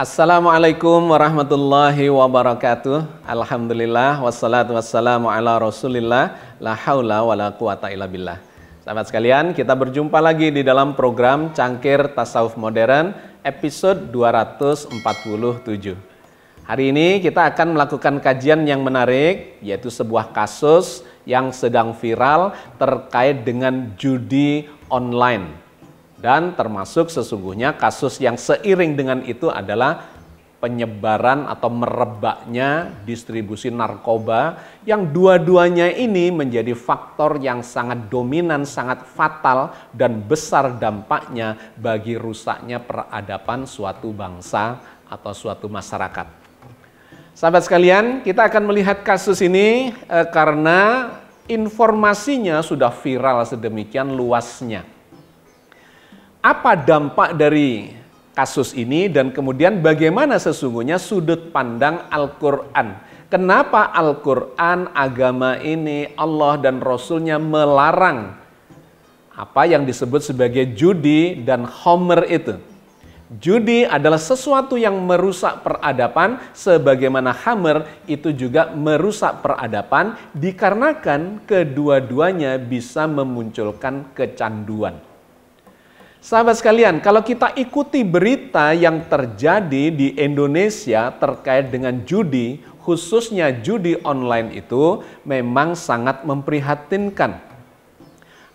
Assalamualaikum warahmatullahi wabarakatuh. Alhamdulillah wassalatu wassalamu ala Rasulillah. La haula wala quwata illa billah. Sahabat sekalian, kita berjumpa lagi di dalam program Cangkir Tasawuf Modern episode 247. Hari ini kita akan melakukan kajian yang menarik yaitu sebuah kasus yang sedang viral terkait dengan judi online dan termasuk sesungguhnya kasus yang seiring dengan itu adalah penyebaran atau merebaknya distribusi narkoba yang dua-duanya ini menjadi faktor yang sangat dominan, sangat fatal dan besar dampaknya bagi rusaknya peradaban suatu bangsa atau suatu masyarakat. Sahabat sekalian, kita akan melihat kasus ini eh, karena informasinya sudah viral sedemikian luasnya apa dampak dari kasus ini dan kemudian bagaimana sesungguhnya sudut pandang Al-Quran. Kenapa Al-Quran agama ini Allah dan Rasulnya melarang apa yang disebut sebagai judi dan homer itu. Judi adalah sesuatu yang merusak peradaban sebagaimana hammer itu juga merusak peradaban dikarenakan kedua-duanya bisa memunculkan kecanduan. Sahabat sekalian, kalau kita ikuti berita yang terjadi di Indonesia terkait dengan judi, khususnya judi online itu memang sangat memprihatinkan.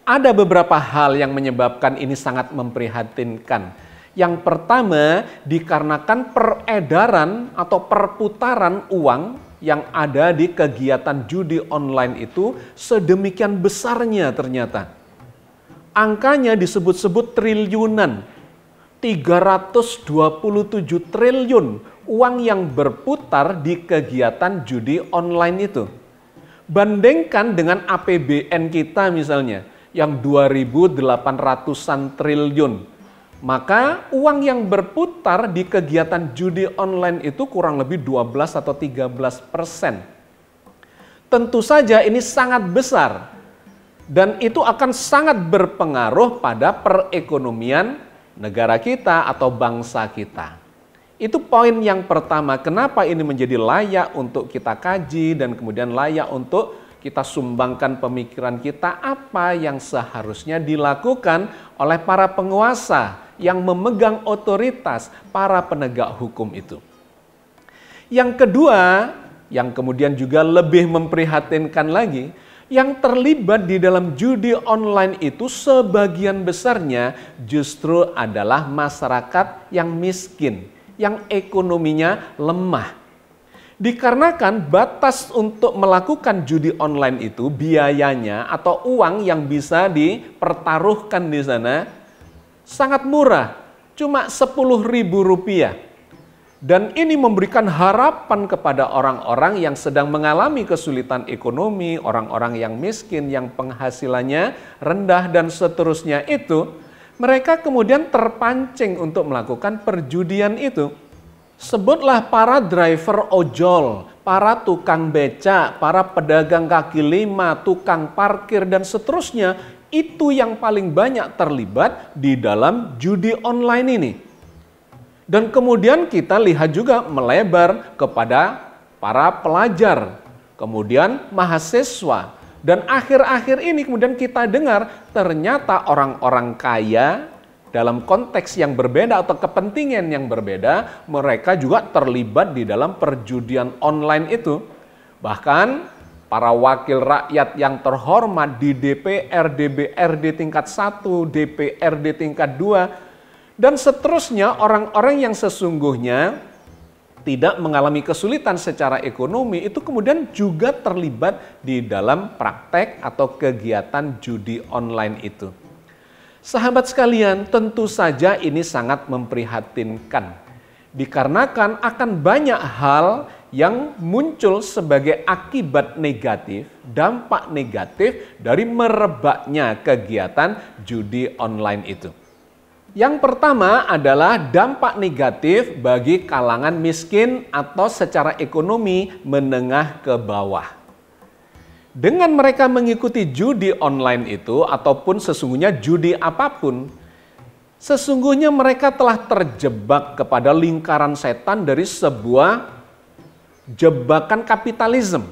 Ada beberapa hal yang menyebabkan ini sangat memprihatinkan. Yang pertama, dikarenakan peredaran atau perputaran uang yang ada di kegiatan judi online itu sedemikian besarnya ternyata angkanya disebut-sebut triliunan. 327 triliun uang yang berputar di kegiatan judi online itu. Bandingkan dengan APBN kita misalnya yang 2.800-an triliun. Maka uang yang berputar di kegiatan judi online itu kurang lebih 12 atau 13 persen. Tentu saja ini sangat besar dan itu akan sangat berpengaruh pada perekonomian negara kita atau bangsa kita. Itu poin yang pertama, kenapa ini menjadi layak untuk kita kaji dan kemudian layak untuk kita sumbangkan pemikiran kita apa yang seharusnya dilakukan oleh para penguasa yang memegang otoritas para penegak hukum itu. Yang kedua, yang kemudian juga lebih memprihatinkan lagi, yang terlibat di dalam judi online itu sebagian besarnya justru adalah masyarakat yang miskin, yang ekonominya lemah. Dikarenakan batas untuk melakukan judi online itu biayanya atau uang yang bisa dipertaruhkan di sana sangat murah, cuma 10.000 rupiah. Dan ini memberikan harapan kepada orang-orang yang sedang mengalami kesulitan ekonomi, orang-orang yang miskin, yang penghasilannya rendah, dan seterusnya. Itu mereka kemudian terpancing untuk melakukan perjudian itu. Sebutlah para driver ojol, para tukang beca, para pedagang kaki lima, tukang parkir, dan seterusnya. Itu yang paling banyak terlibat di dalam judi online ini. Dan kemudian kita lihat juga melebar kepada para pelajar, kemudian mahasiswa. Dan akhir-akhir ini kemudian kita dengar ternyata orang-orang kaya dalam konteks yang berbeda atau kepentingan yang berbeda, mereka juga terlibat di dalam perjudian online itu. Bahkan para wakil rakyat yang terhormat di DPR, DBRD tingkat 1, DPRD tingkat 2 dan seterusnya orang-orang yang sesungguhnya tidak mengalami kesulitan secara ekonomi itu kemudian juga terlibat di dalam praktek atau kegiatan judi online itu. Sahabat sekalian, tentu saja ini sangat memprihatinkan. Dikarenakan akan banyak hal yang muncul sebagai akibat negatif, dampak negatif dari merebaknya kegiatan judi online itu. Yang pertama adalah dampak negatif bagi kalangan miskin atau secara ekonomi menengah ke bawah. Dengan mereka mengikuti judi online itu ataupun sesungguhnya judi apapun, sesungguhnya mereka telah terjebak kepada lingkaran setan dari sebuah jebakan kapitalisme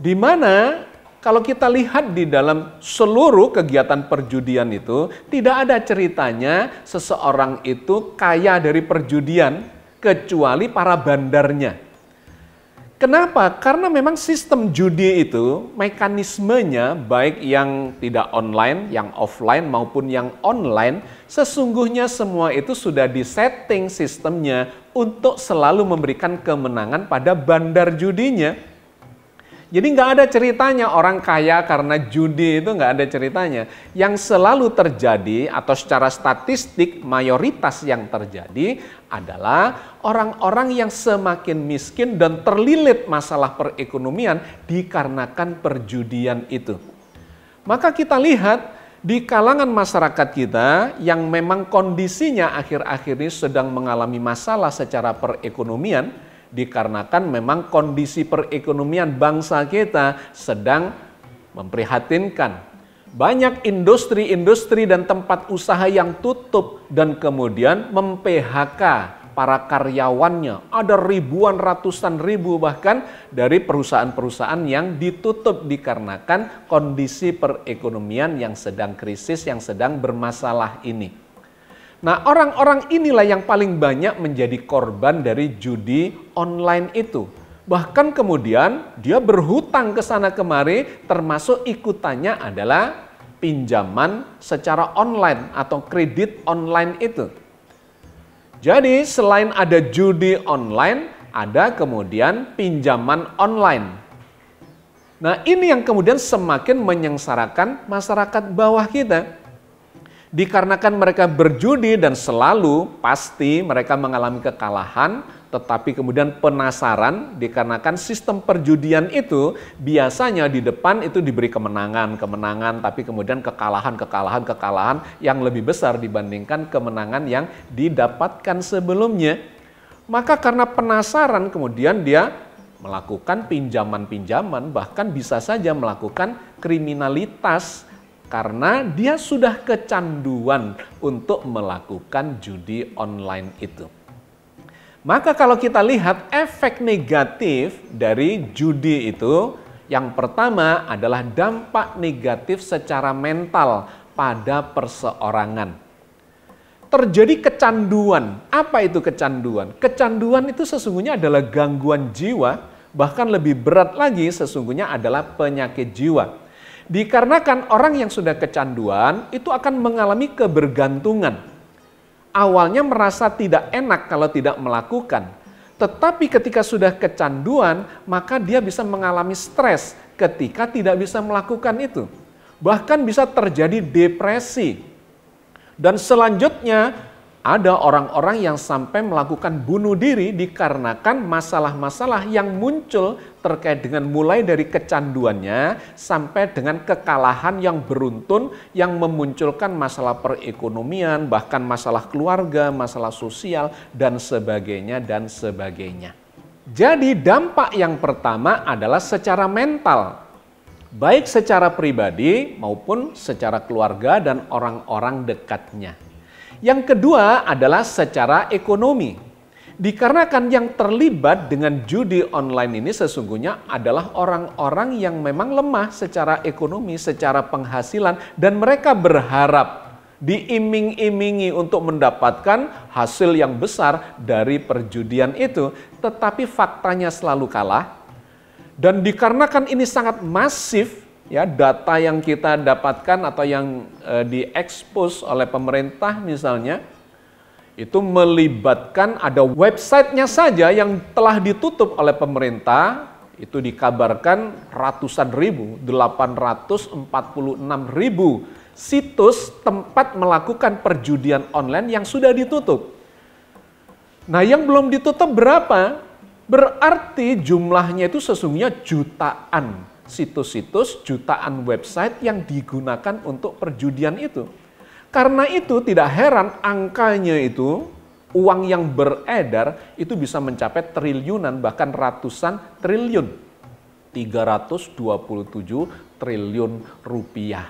di mana kalau kita lihat di dalam seluruh kegiatan perjudian itu, tidak ada ceritanya seseorang itu kaya dari perjudian kecuali para bandarnya. Kenapa? Karena memang sistem judi itu mekanismenya baik yang tidak online, yang offline maupun yang online sesungguhnya semua itu sudah disetting sistemnya untuk selalu memberikan kemenangan pada bandar judinya. Jadi nggak ada ceritanya orang kaya karena judi itu nggak ada ceritanya. Yang selalu terjadi atau secara statistik mayoritas yang terjadi adalah orang-orang yang semakin miskin dan terlilit masalah perekonomian dikarenakan perjudian itu. Maka kita lihat di kalangan masyarakat kita yang memang kondisinya akhir-akhir ini sedang mengalami masalah secara perekonomian, dikarenakan memang kondisi perekonomian bangsa kita sedang memprihatinkan. Banyak industri-industri dan tempat usaha yang tutup dan kemudian mem-PHK para karyawannya. Ada ribuan, ratusan ribu bahkan dari perusahaan-perusahaan yang ditutup dikarenakan kondisi perekonomian yang sedang krisis, yang sedang bermasalah ini. Nah, orang-orang inilah yang paling banyak menjadi korban dari judi online itu. Bahkan kemudian dia berhutang ke sana kemari termasuk ikutannya adalah pinjaman secara online atau kredit online itu. Jadi selain ada judi online, ada kemudian pinjaman online. Nah ini yang kemudian semakin menyengsarakan masyarakat bawah kita dikarenakan mereka berjudi dan selalu pasti mereka mengalami kekalahan, tetapi kemudian penasaran dikarenakan sistem perjudian itu biasanya di depan itu diberi kemenangan, kemenangan, tapi kemudian kekalahan, kekalahan, kekalahan yang lebih besar dibandingkan kemenangan yang didapatkan sebelumnya. Maka karena penasaran kemudian dia melakukan pinjaman-pinjaman, bahkan bisa saja melakukan kriminalitas karena dia sudah kecanduan untuk melakukan judi online itu. Maka kalau kita lihat efek negatif dari judi itu, yang pertama adalah dampak negatif secara mental pada perseorangan. Terjadi kecanduan. Apa itu kecanduan? Kecanduan itu sesungguhnya adalah gangguan jiwa, bahkan lebih berat lagi sesungguhnya adalah penyakit jiwa. Dikarenakan orang yang sudah kecanduan itu akan mengalami kebergantungan. Awalnya merasa tidak enak kalau tidak melakukan. Tetapi ketika sudah kecanduan, maka dia bisa mengalami stres ketika tidak bisa melakukan itu. Bahkan bisa terjadi depresi. Dan selanjutnya ada orang-orang yang sampai melakukan bunuh diri dikarenakan masalah-masalah yang muncul terkait dengan mulai dari kecanduannya sampai dengan kekalahan yang beruntun yang memunculkan masalah perekonomian, bahkan masalah keluarga, masalah sosial dan sebagainya dan sebagainya. Jadi dampak yang pertama adalah secara mental baik secara pribadi maupun secara keluarga dan orang-orang dekatnya. Yang kedua adalah secara ekonomi. Dikarenakan yang terlibat dengan judi online ini sesungguhnya adalah orang-orang yang memang lemah secara ekonomi, secara penghasilan, dan mereka berharap diiming-imingi untuk mendapatkan hasil yang besar dari perjudian itu, tetapi faktanya selalu kalah. Dan dikarenakan ini sangat masif, ya data yang kita dapatkan atau yang e, diekspos oleh pemerintah misalnya itu melibatkan ada websitenya saja yang telah ditutup oleh pemerintah itu dikabarkan ratusan ribu, 846 ribu situs tempat melakukan perjudian online yang sudah ditutup. Nah yang belum ditutup berapa? Berarti jumlahnya itu sesungguhnya jutaan situs-situs, jutaan website yang digunakan untuk perjudian itu. Karena itu tidak heran angkanya itu uang yang beredar itu bisa mencapai triliunan bahkan ratusan triliun. 327 triliun rupiah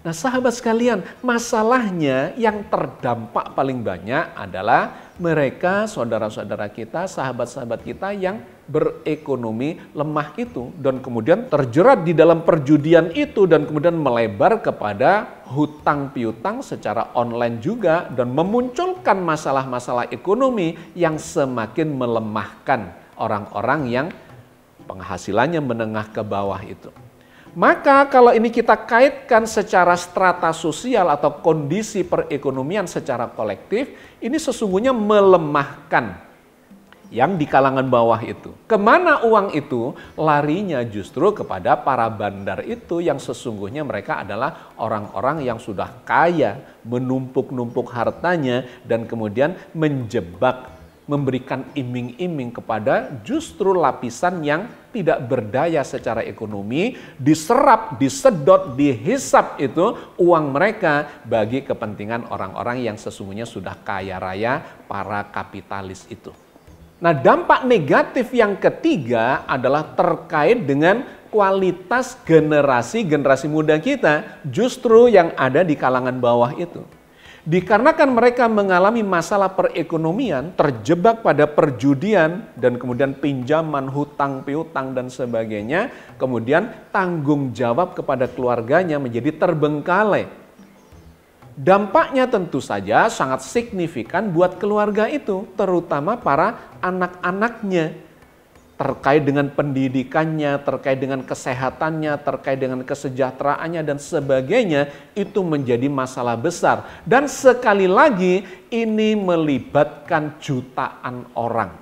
Nah, sahabat sekalian, masalahnya yang terdampak paling banyak adalah mereka, saudara-saudara kita, sahabat-sahabat kita yang berekonomi lemah itu dan kemudian terjerat di dalam perjudian itu dan kemudian melebar kepada hutang piutang secara online juga dan memunculkan masalah-masalah ekonomi yang semakin melemahkan orang-orang yang penghasilannya menengah ke bawah itu. Maka kalau ini kita kaitkan secara strata sosial atau kondisi perekonomian secara kolektif, ini sesungguhnya melemahkan yang di kalangan bawah itu. Kemana uang itu? Larinya justru kepada para bandar itu yang sesungguhnya mereka adalah orang-orang yang sudah kaya, menumpuk-numpuk hartanya dan kemudian menjebak memberikan iming-iming kepada justru lapisan yang tidak berdaya secara ekonomi, diserap, disedot, dihisap itu uang mereka bagi kepentingan orang-orang yang sesungguhnya sudah kaya raya para kapitalis itu. Nah, dampak negatif yang ketiga adalah terkait dengan kualitas generasi-generasi muda kita, justru yang ada di kalangan bawah itu. Dikarenakan mereka mengalami masalah perekonomian, terjebak pada perjudian dan kemudian pinjaman, hutang, piutang dan sebagainya, kemudian tanggung jawab kepada keluarganya menjadi terbengkalai. Dampaknya tentu saja sangat signifikan buat keluarga itu, terutama para anak-anaknya terkait dengan pendidikannya, terkait dengan kesehatannya, terkait dengan kesejahteraannya dan sebagainya itu menjadi masalah besar. Dan sekali lagi ini melibatkan jutaan orang.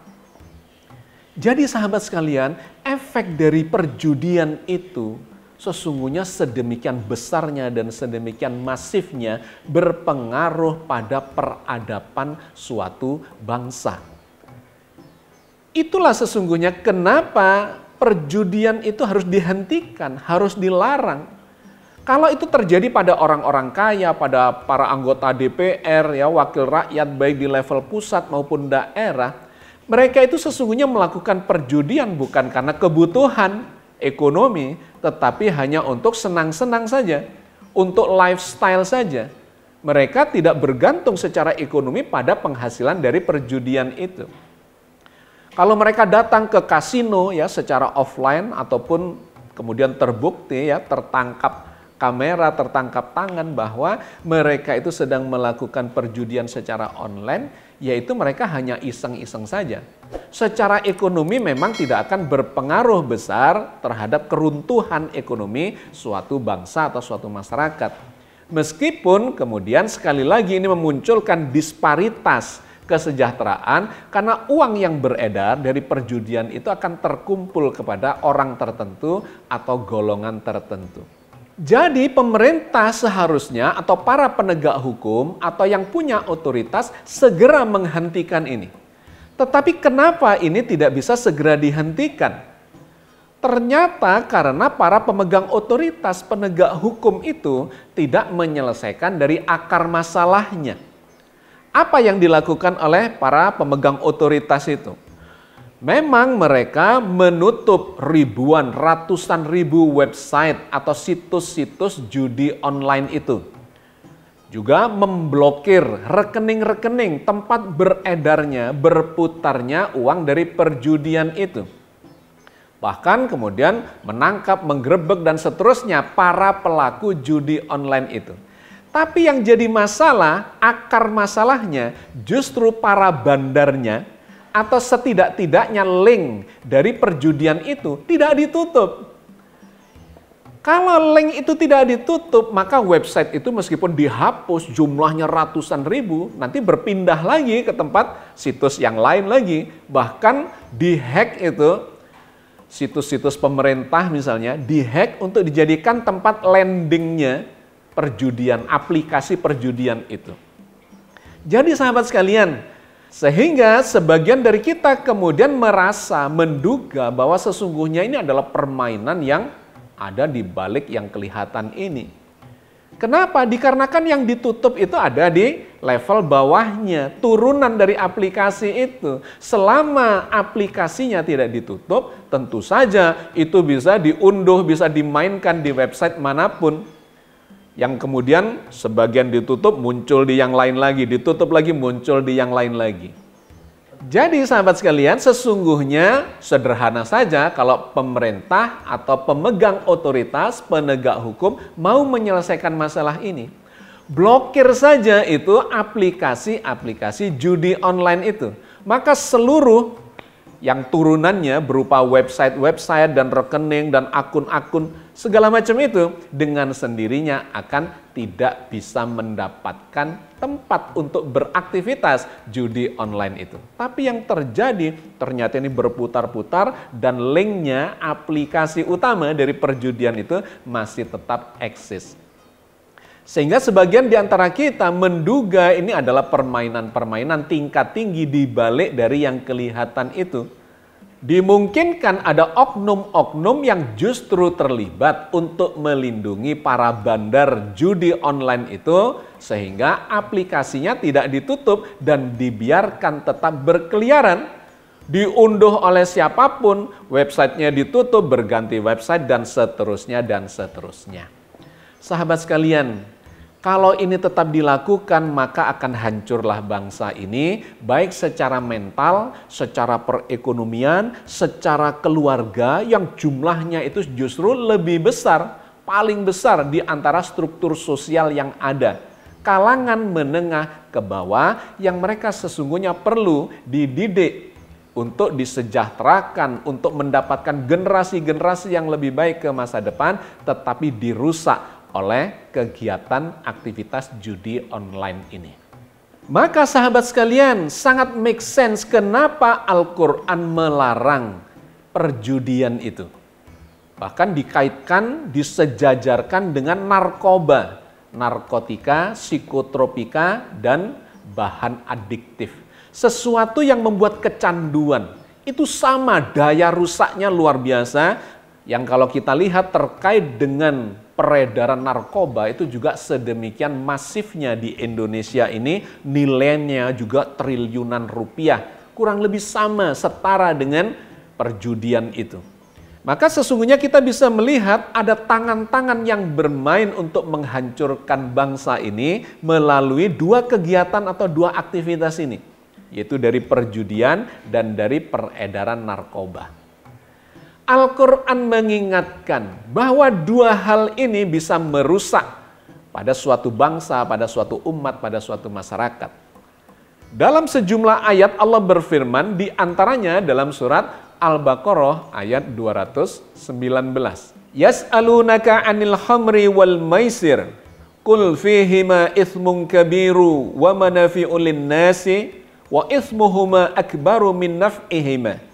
Jadi sahabat sekalian, efek dari perjudian itu sesungguhnya sedemikian besarnya dan sedemikian masifnya berpengaruh pada peradaban suatu bangsa. Itulah sesungguhnya kenapa perjudian itu harus dihentikan, harus dilarang. Kalau itu terjadi pada orang-orang kaya, pada para anggota DPR, ya wakil rakyat baik di level pusat maupun daerah, mereka itu sesungguhnya melakukan perjudian bukan karena kebutuhan ekonomi, tetapi hanya untuk senang-senang saja, untuk lifestyle saja. Mereka tidak bergantung secara ekonomi pada penghasilan dari perjudian itu. Kalau mereka datang ke kasino ya secara offline ataupun kemudian terbukti ya tertangkap kamera, tertangkap tangan bahwa mereka itu sedang melakukan perjudian secara online, yaitu mereka hanya iseng-iseng saja. Secara ekonomi memang tidak akan berpengaruh besar terhadap keruntuhan ekonomi suatu bangsa atau suatu masyarakat. Meskipun kemudian sekali lagi ini memunculkan disparitas kesejahteraan karena uang yang beredar dari perjudian itu akan terkumpul kepada orang tertentu atau golongan tertentu. Jadi pemerintah seharusnya atau para penegak hukum atau yang punya otoritas segera menghentikan ini. Tetapi kenapa ini tidak bisa segera dihentikan? Ternyata karena para pemegang otoritas penegak hukum itu tidak menyelesaikan dari akar masalahnya apa yang dilakukan oleh para pemegang otoritas itu? Memang mereka menutup ribuan, ratusan ribu website atau situs-situs judi online itu. Juga memblokir rekening-rekening tempat beredarnya, berputarnya uang dari perjudian itu. Bahkan kemudian menangkap, menggerebek dan seterusnya para pelaku judi online itu. Tapi yang jadi masalah, akar masalahnya justru para bandarnya atau setidak-tidaknya link dari perjudian itu tidak ditutup. Kalau link itu tidak ditutup, maka website itu meskipun dihapus jumlahnya ratusan ribu, nanti berpindah lagi ke tempat situs yang lain lagi. Bahkan dihack itu, situs-situs pemerintah misalnya, dihack untuk dijadikan tempat landingnya perjudian, aplikasi perjudian itu. Jadi sahabat sekalian, sehingga sebagian dari kita kemudian merasa menduga bahwa sesungguhnya ini adalah permainan yang ada di balik yang kelihatan ini. Kenapa? Dikarenakan yang ditutup itu ada di level bawahnya, turunan dari aplikasi itu. Selama aplikasinya tidak ditutup, tentu saja itu bisa diunduh, bisa dimainkan di website manapun yang kemudian sebagian ditutup muncul di yang lain lagi, ditutup lagi muncul di yang lain lagi. Jadi sahabat sekalian, sesungguhnya sederhana saja kalau pemerintah atau pemegang otoritas penegak hukum mau menyelesaikan masalah ini. Blokir saja itu aplikasi-aplikasi judi online itu. Maka seluruh yang turunannya berupa website-website dan rekening dan akun-akun segala macam itu dengan sendirinya akan tidak bisa mendapatkan tempat untuk beraktivitas judi online itu. Tapi yang terjadi ternyata ini berputar-putar dan linknya aplikasi utama dari perjudian itu masih tetap eksis. Sehingga sebagian di antara kita menduga ini adalah permainan-permainan tingkat tinggi di balik dari yang kelihatan itu. Dimungkinkan ada oknum-oknum yang justru terlibat untuk melindungi para bandar judi online itu sehingga aplikasinya tidak ditutup dan dibiarkan tetap berkeliaran. Diunduh oleh siapapun, websitenya ditutup, berganti website, dan seterusnya, dan seterusnya. Sahabat sekalian, kalau ini tetap dilakukan, maka akan hancurlah bangsa ini, baik secara mental, secara perekonomian, secara keluarga, yang jumlahnya itu justru lebih besar, paling besar di antara struktur sosial yang ada. Kalangan menengah ke bawah yang mereka sesungguhnya perlu dididik untuk disejahterakan, untuk mendapatkan generasi-generasi yang lebih baik ke masa depan, tetapi dirusak oleh kegiatan aktivitas judi online ini. Maka sahabat sekalian sangat make sense kenapa Al-Quran melarang perjudian itu. Bahkan dikaitkan, disejajarkan dengan narkoba, narkotika, psikotropika, dan bahan adiktif. Sesuatu yang membuat kecanduan. Itu sama daya rusaknya luar biasa yang kalau kita lihat terkait dengan peredaran narkoba itu juga sedemikian masifnya di Indonesia ini nilainya juga triliunan rupiah. Kurang lebih sama setara dengan perjudian itu. Maka sesungguhnya kita bisa melihat ada tangan-tangan yang bermain untuk menghancurkan bangsa ini melalui dua kegiatan atau dua aktivitas ini. Yaitu dari perjudian dan dari peredaran narkoba. Al-Quran mengingatkan bahwa dua hal ini bisa merusak pada suatu bangsa, pada suatu umat, pada suatu masyarakat. Dalam sejumlah ayat Allah berfirman di antaranya dalam surat Al-Baqarah ayat 219. Yas'alunaka 'anil khamri wal maisir. Qul fihima ithmun kabiru wa manafi'u nasi wa ithmuhuma akbaru min naf'ihima.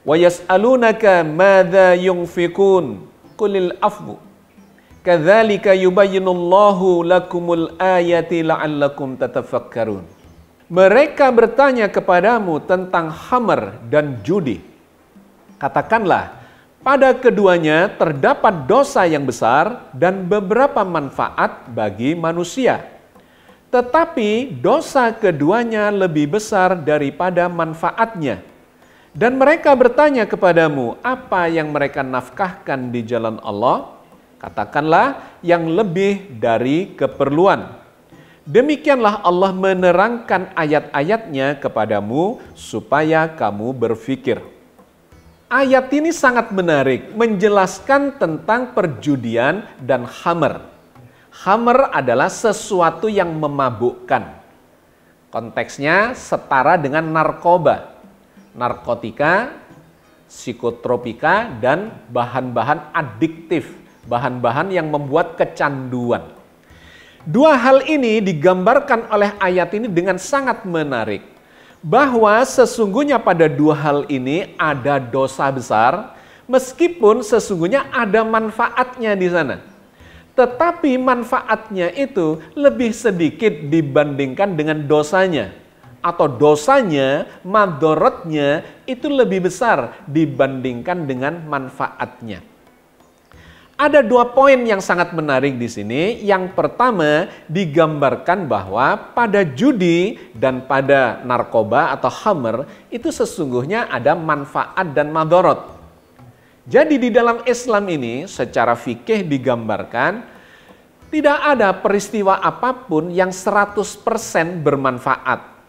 وَيَسْأَلُونَكَ مَاذَا يُنْفِقُونَ قُلِ الْأَفْوُ كَذَلِكَ يُبَيِّنُ اللَّهُ لَكُمُ الْآيَةِ لَعَلَّكُمْ تَتَفَكَّرُونَ Mereka bertanya kepadamu tentang hamer dan judi. Katakanlah, pada keduanya terdapat dosa yang besar dan beberapa manfaat bagi manusia. Tetapi dosa keduanya lebih besar daripada manfaatnya. Dan mereka bertanya kepadamu, apa yang mereka nafkahkan di jalan Allah? Katakanlah yang lebih dari keperluan. Demikianlah Allah menerangkan ayat-ayatnya kepadamu supaya kamu berfikir. Ayat ini sangat menarik, menjelaskan tentang perjudian dan hammer. Hammer adalah sesuatu yang memabukkan. Konteksnya setara dengan narkoba narkotika, psikotropika, dan bahan-bahan adiktif, bahan-bahan yang membuat kecanduan. Dua hal ini digambarkan oleh ayat ini dengan sangat menarik. Bahwa sesungguhnya pada dua hal ini ada dosa besar, meskipun sesungguhnya ada manfaatnya di sana. Tetapi manfaatnya itu lebih sedikit dibandingkan dengan dosanya atau dosanya, madorotnya itu lebih besar dibandingkan dengan manfaatnya. Ada dua poin yang sangat menarik di sini. Yang pertama digambarkan bahwa pada judi dan pada narkoba atau hammer itu sesungguhnya ada manfaat dan madorot. Jadi di dalam Islam ini secara fikih digambarkan tidak ada peristiwa apapun yang 100% bermanfaat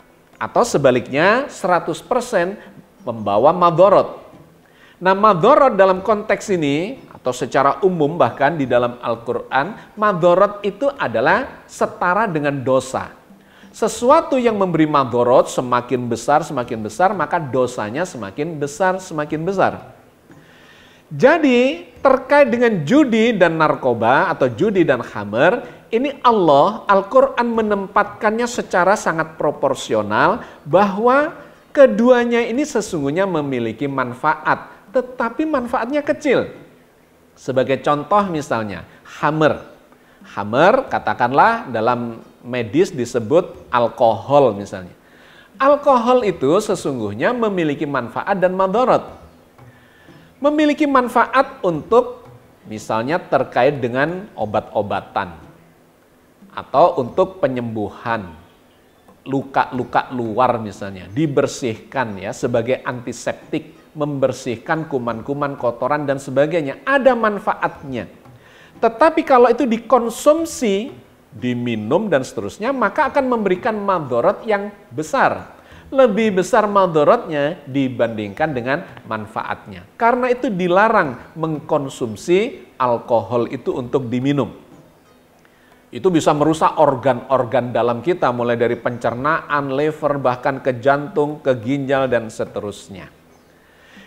atau sebaliknya 100% membawa madorot. Nah madorot dalam konteks ini atau secara umum bahkan di dalam Al-Quran madorot itu adalah setara dengan dosa. Sesuatu yang memberi madorot semakin besar semakin besar maka dosanya semakin besar semakin besar. Jadi terkait dengan judi dan narkoba atau judi dan hammer ini Allah, Al-Quran menempatkannya secara sangat proporsional bahwa keduanya ini sesungguhnya memiliki manfaat, tetapi manfaatnya kecil. Sebagai contoh misalnya, hammer. Hammer katakanlah dalam medis disebut alkohol misalnya. Alkohol itu sesungguhnya memiliki manfaat dan madorot. Memiliki manfaat untuk misalnya terkait dengan obat-obatan atau untuk penyembuhan luka-luka luar misalnya dibersihkan ya sebagai antiseptik membersihkan kuman-kuman kotoran dan sebagainya ada manfaatnya tetapi kalau itu dikonsumsi diminum dan seterusnya maka akan memberikan madorot yang besar lebih besar madorotnya dibandingkan dengan manfaatnya karena itu dilarang mengkonsumsi alkohol itu untuk diminum itu bisa merusak organ-organ dalam kita, mulai dari pencernaan, liver, bahkan ke jantung, ke ginjal, dan seterusnya.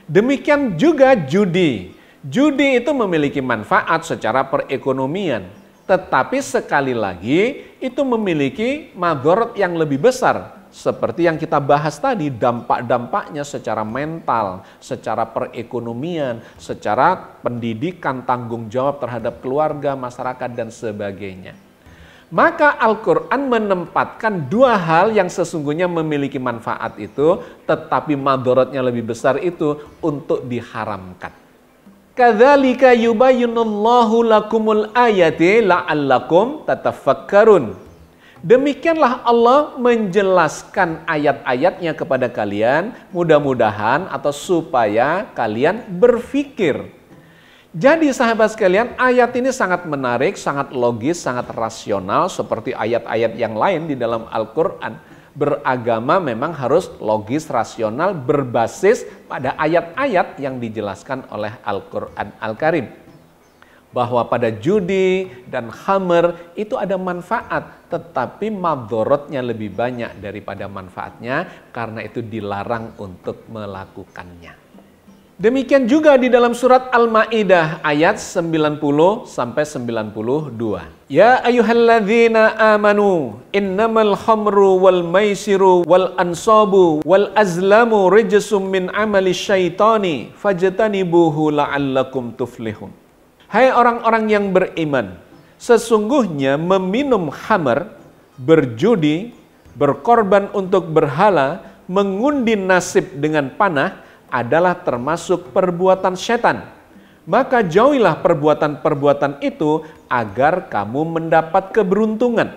Demikian juga judi. Judi itu memiliki manfaat secara perekonomian, tetapi sekali lagi itu memiliki madorot yang lebih besar. Seperti yang kita bahas tadi, dampak-dampaknya secara mental, secara perekonomian, secara pendidikan, tanggung jawab terhadap keluarga, masyarakat, dan sebagainya. Maka Al-Quran menempatkan dua hal yang sesungguhnya memiliki manfaat itu, tetapi madorotnya lebih besar itu untuk diharamkan. Kadzalika yubayyinullahu lakumul ayati la'allakum tatafakkarun. Demikianlah Allah menjelaskan ayat-ayatnya kepada kalian, mudah-mudahan atau supaya kalian berpikir. Jadi sahabat sekalian, ayat ini sangat menarik, sangat logis, sangat rasional seperti ayat-ayat yang lain di dalam Al-Qur'an. Beragama memang harus logis, rasional, berbasis pada ayat-ayat yang dijelaskan oleh Al-Qur'an Al-Karim. Bahwa pada judi dan hammer itu ada manfaat, tetapi madorotnya lebih banyak daripada manfaatnya karena itu dilarang untuk melakukannya. Demikian juga di dalam surat Al-Maidah ayat 90 sampai 92. Ya ayuhalladzina amanu innamal khamru wal maisiru wal ansabu wal azlamu rijsum min amali syaitani fajtanibuhu la'allakum tuflihun. Hai orang-orang yang beriman, sesungguhnya meminum khamar, berjudi, berkorban untuk berhala, mengundi nasib dengan panah adalah termasuk perbuatan setan. Maka jauhilah perbuatan-perbuatan itu agar kamu mendapat keberuntungan.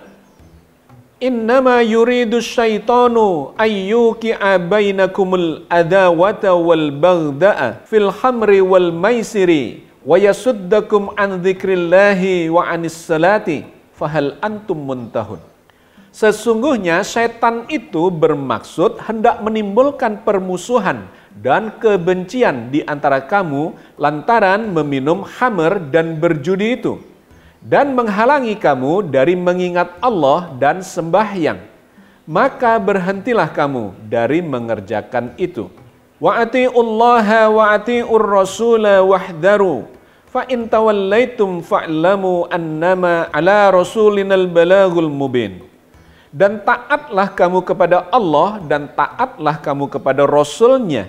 Innama yuridu syaitanu ayyuki abainakumul adawata wal bagda'a fil hamri wal maisiri wa yasuddakum an dzikrillahi wa anis salati fahal antum muntahun. Sesungguhnya setan itu bermaksud hendak menimbulkan permusuhan dan kebencian di antara kamu lantaran meminum hamer dan berjudi itu, dan menghalangi kamu dari mengingat Allah dan sembahyang. Maka berhentilah kamu dari mengerjakan itu. Wa'ati'ullaha wa'ati'ur rasula wahdaru. Fa'in tawallaitum fa'lamu annama ala rasulinal balagul mubin dan taatlah kamu kepada Allah dan taatlah kamu kepada Rasulnya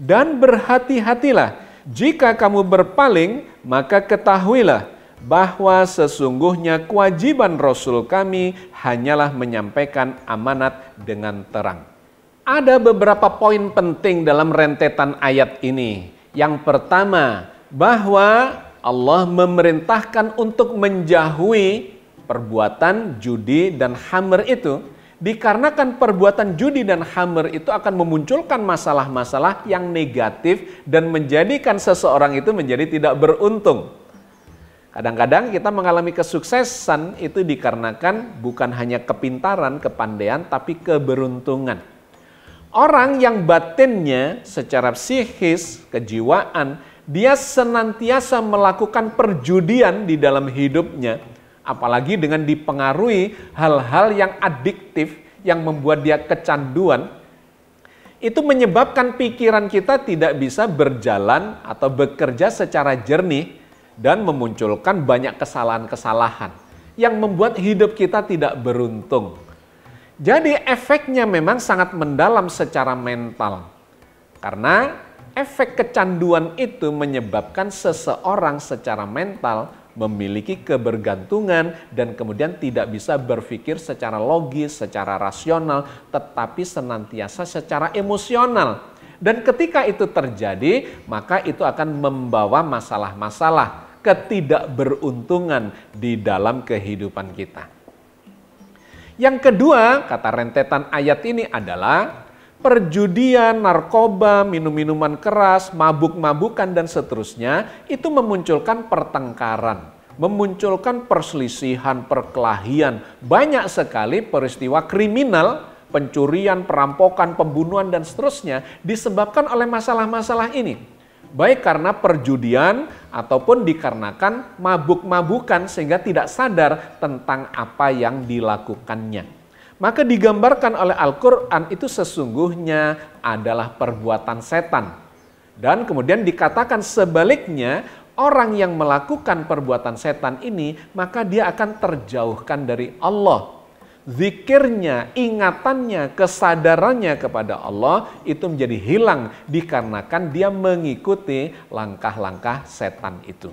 dan berhati-hatilah, jika kamu berpaling, maka ketahuilah bahwa sesungguhnya kewajiban Rasul kami hanyalah menyampaikan amanat dengan terang. Ada beberapa poin penting dalam rentetan ayat ini. Yang pertama, bahwa Allah memerintahkan untuk menjauhi perbuatan judi dan hamer itu Dikarenakan perbuatan judi dan hammer itu akan memunculkan masalah-masalah yang negatif dan menjadikan seseorang itu menjadi tidak beruntung. Kadang-kadang kita mengalami kesuksesan itu dikarenakan bukan hanya kepintaran, kepandaian, tapi keberuntungan. Orang yang batinnya secara psikis, kejiwaan, dia senantiasa melakukan perjudian di dalam hidupnya Apalagi dengan dipengaruhi hal-hal yang adiktif yang membuat dia kecanduan, itu menyebabkan pikiran kita tidak bisa berjalan atau bekerja secara jernih dan memunculkan banyak kesalahan-kesalahan yang membuat hidup kita tidak beruntung. Jadi efeknya memang sangat mendalam secara mental. Karena efek kecanduan itu menyebabkan seseorang secara mental memiliki kebergantungan dan kemudian tidak bisa berpikir secara logis, secara rasional, tetapi senantiasa secara emosional. Dan ketika itu terjadi, maka itu akan membawa masalah-masalah ketidakberuntungan di dalam kehidupan kita. Yang kedua, kata rentetan ayat ini adalah perjudian, narkoba, minum-minuman keras, mabuk-mabukan, dan seterusnya, itu memunculkan pertengkaran, memunculkan perselisihan, perkelahian. Banyak sekali peristiwa kriminal, pencurian, perampokan, pembunuhan, dan seterusnya disebabkan oleh masalah-masalah ini. Baik karena perjudian ataupun dikarenakan mabuk-mabukan sehingga tidak sadar tentang apa yang dilakukannya. Maka digambarkan oleh Al-Quran itu sesungguhnya adalah perbuatan setan. Dan kemudian dikatakan sebaliknya, orang yang melakukan perbuatan setan ini, maka dia akan terjauhkan dari Allah. Zikirnya, ingatannya, kesadarannya kepada Allah itu menjadi hilang dikarenakan dia mengikuti langkah-langkah setan itu.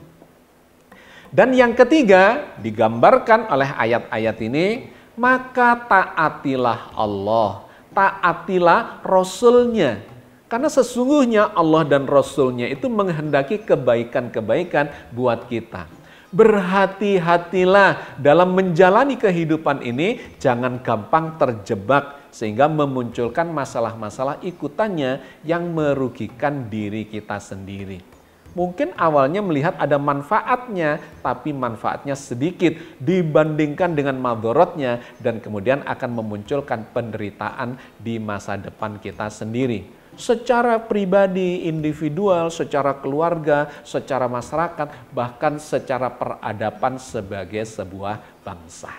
Dan yang ketiga, digambarkan oleh ayat-ayat ini, maka taatilah Allah, taatilah Rasulnya. Karena sesungguhnya Allah dan Rasulnya itu menghendaki kebaikan-kebaikan buat kita. Berhati-hatilah dalam menjalani kehidupan ini, jangan gampang terjebak sehingga memunculkan masalah-masalah ikutannya yang merugikan diri kita sendiri mungkin awalnya melihat ada manfaatnya, tapi manfaatnya sedikit dibandingkan dengan madorotnya dan kemudian akan memunculkan penderitaan di masa depan kita sendiri secara pribadi, individual, secara keluarga, secara masyarakat, bahkan secara peradaban sebagai sebuah bangsa.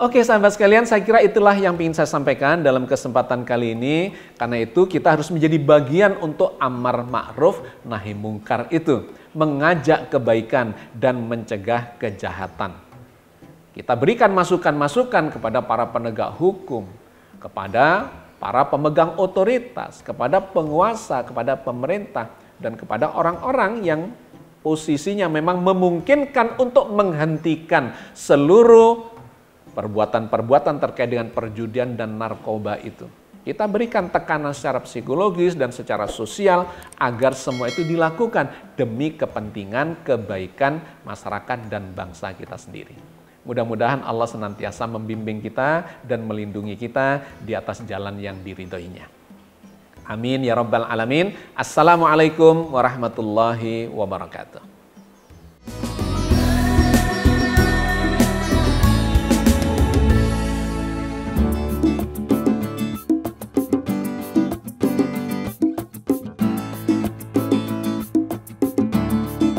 Oke sahabat sekalian, saya kira itulah yang ingin saya sampaikan dalam kesempatan kali ini. Karena itu kita harus menjadi bagian untuk amar ma'ruf nahi mungkar itu. Mengajak kebaikan dan mencegah kejahatan. Kita berikan masukan-masukan kepada para penegak hukum, kepada para pemegang otoritas, kepada penguasa, kepada pemerintah, dan kepada orang-orang yang posisinya memang memungkinkan untuk menghentikan seluruh perbuatan-perbuatan terkait dengan perjudian dan narkoba itu. Kita berikan tekanan secara psikologis dan secara sosial agar semua itu dilakukan demi kepentingan kebaikan masyarakat dan bangsa kita sendiri. Mudah-mudahan Allah senantiasa membimbing kita dan melindungi kita di atas jalan yang diridhoinya. Amin ya rabbal alamin. Assalamualaikum warahmatullahi wabarakatuh.